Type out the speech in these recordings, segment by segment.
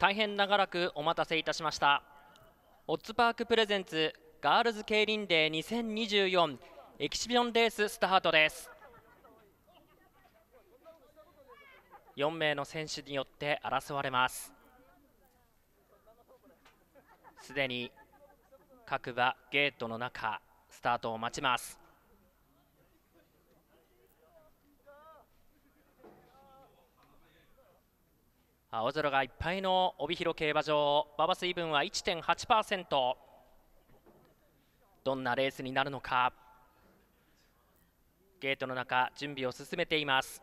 大変長らくお待たせいたしましたオッズパークプレゼンツガールズ競輪デー2024エキシビションレーススタートです4名の選手によって争われますすでに各馬ゲートの中スタートを待ちます青空がいっぱいの帯広競馬場馬場水分は1.8%どんなレースになるのかゲートの中準備を進めています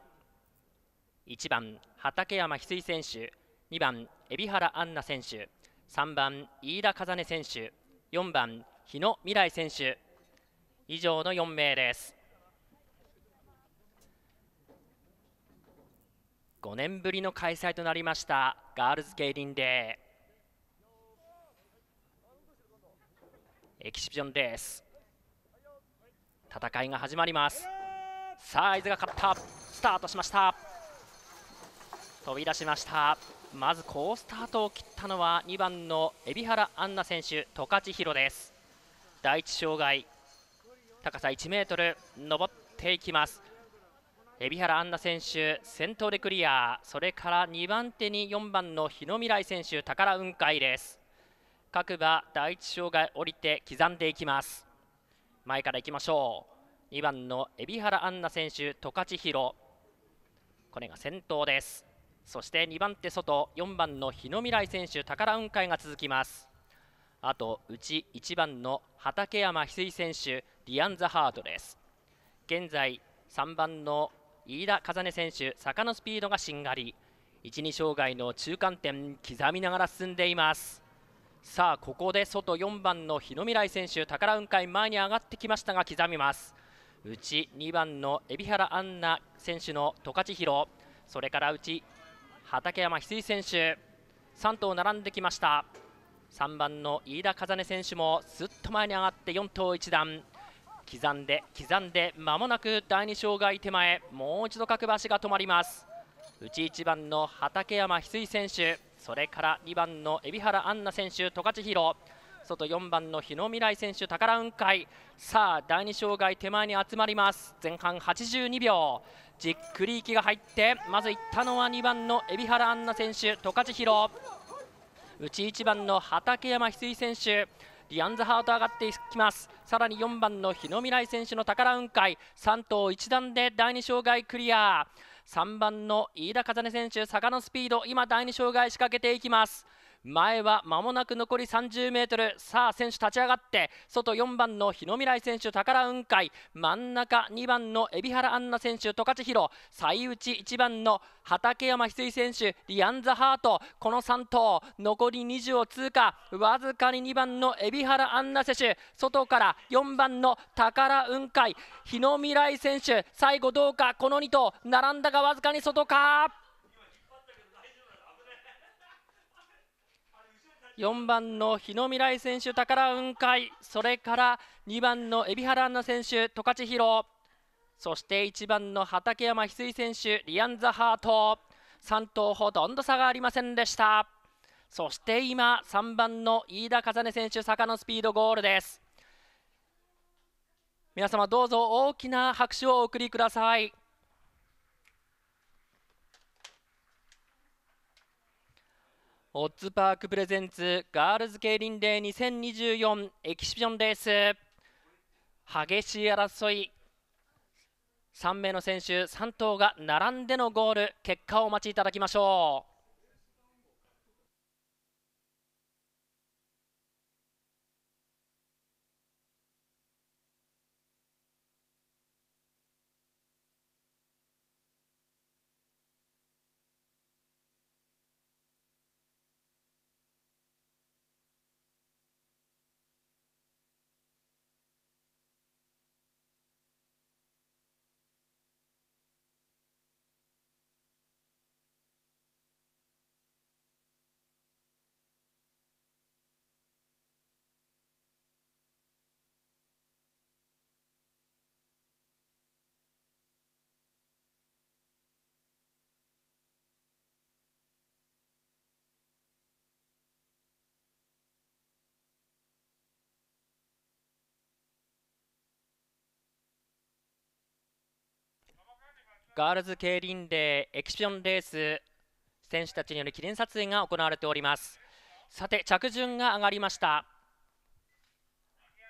1番畠山翡翠選手2番海老原杏奈選手3番飯田風音選手4番日野未来選手以上の4名です5年ぶりの開催となりましたガールズリンデーエキシビションです戦いが始まりますさあ伊豆が勝ったスタートしました飛び出しましたまず好スタートを切ったのは2番の海老原杏奈選手十勝弘です第一障害高さ1メートル登っていきます海老原杏奈選手先頭でクリアそれから2番手に4番の日野未来選手宝雲海です各馬第一障害降りて刻んでいきます前からいきましょう2番の海老原杏奈選手十勝弘これが先頭ですそして2番手外4番の日野未来選手宝雲海が続きますあとうち1番の畠山翡翠選手ディアン・ザ・ハードです現在3番の飯田風音選手坂のスピードがしんがり12障害の中間点刻みながら進んでいますさあここで外4番の日野未来選手宝雲海前に上がってきましたが刻みます内2番の海老原杏奈選手の十勝弘それから内畠山翡翠選手3頭並んできました3番の飯田風音選手もすっと前に上がって4頭1段刻んで刻んで間もなく第2障害手前もう一度各橋が止まります内1番の畠山翡翠選手それから2番の海老原杏奈選手十勝弘外4番の日野未来選手宝雲海さあ第2障害手前に集まります前半82秒じっくり息が入ってまずいったのは2番の海老原杏奈選手十勝弘内1番の畠山翡翠選手リアンズハート上がっていきますさらに4番の日野未来選手の宝雲海3頭1段で第2障害クリア3番の飯田風音選手坂のスピード今第2障害仕掛けていきます前は間もなく残り 30m さあ選手立ち上がって外4番の日の未来選手宝雲海真ん中2番の海老原杏奈選手十勝博最内1番の畠山翡翠選手リアン・ザ・ハートこの3頭残り20を通過わずかに2番の海老原杏奈選手外から4番の宝雲海日の未来選手最後どうかこの2頭並んだがわずかに外か4番の日野未来選手宝雲海それから2番の海老原アナ選手十勝弘そして1番の畠山翡翠選手リアン・ザ・ハート3頭ほとんど差がありませんでしたそして今3番の飯田風音選手坂のスピードゴールです皆様どうぞ大きな拍手をお送りください。オッズパークプレゼンツガールズ競輪デー2024エキシビションレース激しい争い3名の選手3頭が並んでのゴール結果をお待ちいただきましょう。ガールズ競輪デーエキシビションレース選手たちによる記念撮影が行われておりますさて着順が上がりました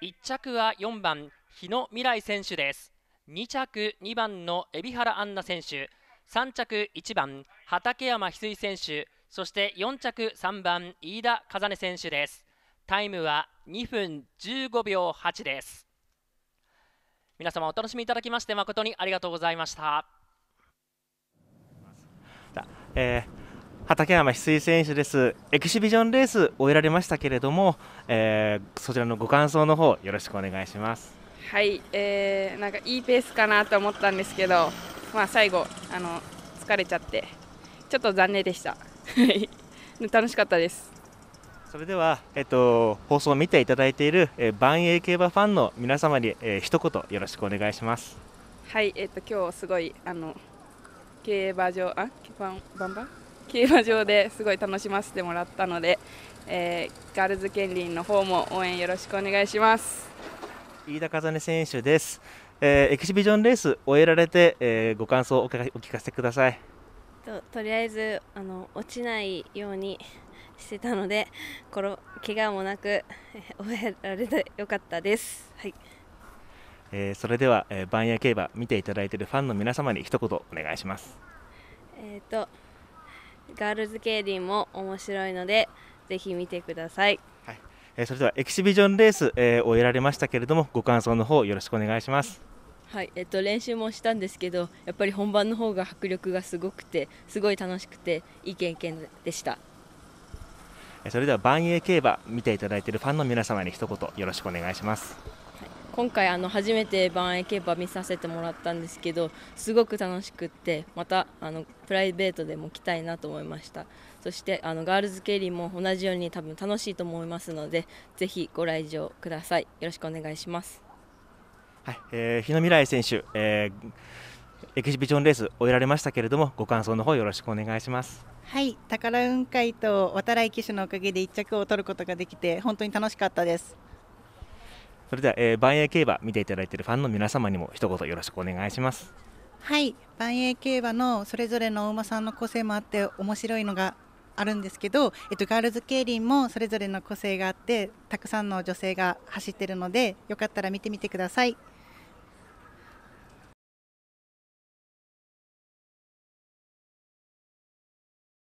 1着は4番日野未来選手です2着2番の海老原杏奈選手3着1番畠山翡翠選手そして4着3番飯田風音選手ですタイムは2分15秒8です皆様お楽しみいただきまして誠にありがとうございましたた、。えー、畠山翡翠選手です。エキシビジョンレース終えられましたけれども、えー、そちらのご感想の方よろしくお願いします。はい、えー、なんかいいペースかなと思ったんですけど、まあ最後あの疲れちゃってちょっと残念でした。楽しかったです。それでは、えっと、放送を見ていただいている、えー、万栄競馬ファンの皆様に、えー、一言よろしくお願いします。はい、えっと今日すごいあの競馬場あバンバンバン競馬場ですごい楽しませてもらったので、えー、ガールズ県林の方も応援よろしくお願いします飯田和音選手です、えー、エキシビジョンレース終えられて、えー、ご感想をお聞かせくださいととりあえずあの落ちないようにしてたのでこの怪我もなく終えられてよかったです。はいえー、それでは、えー、番屋競馬見ていただいているファンの皆様に一言お願いしますえっ、とガールズ競輪も面白いのでぜひ見てください、はいえー、それではエキシビジョンレース、えー、終えられましたけれどもご感想の方よろしくお願いしますはいえっ、と練習もしたんですけどやっぱり本番の方が迫力がすごくてすごい楽しくていい経験でしたそれでは万栄競馬見ていただいているファンの皆様に一言よろしくお願いします今回あの初めて万栄バー見させてもらったんですけどすごく楽しくってまたあのプライベートでも来たいなと思いましたそしてあのガールズケリーも同じように多分楽しいと思いますのでぜひご来場くださいよろしくお願いしますはい、えー、日野未来選手、えー、エキシビションレース終えられましたけれどもご感想の方よろしくお願いしますはい宝雲海と渡来騎手のおかげで1着を取ることができて本当に楽しかったですそれでは、えー、万栄競馬見ていただいているファンの皆様にも一言よろしくお願いしますはい万栄競馬のそれぞれのお馬さんの個性もあって面白いのがあるんですけど、えっと、ガールズ競輪もそれぞれの個性があってたくさんの女性が走っているのでよかったら見てみてください。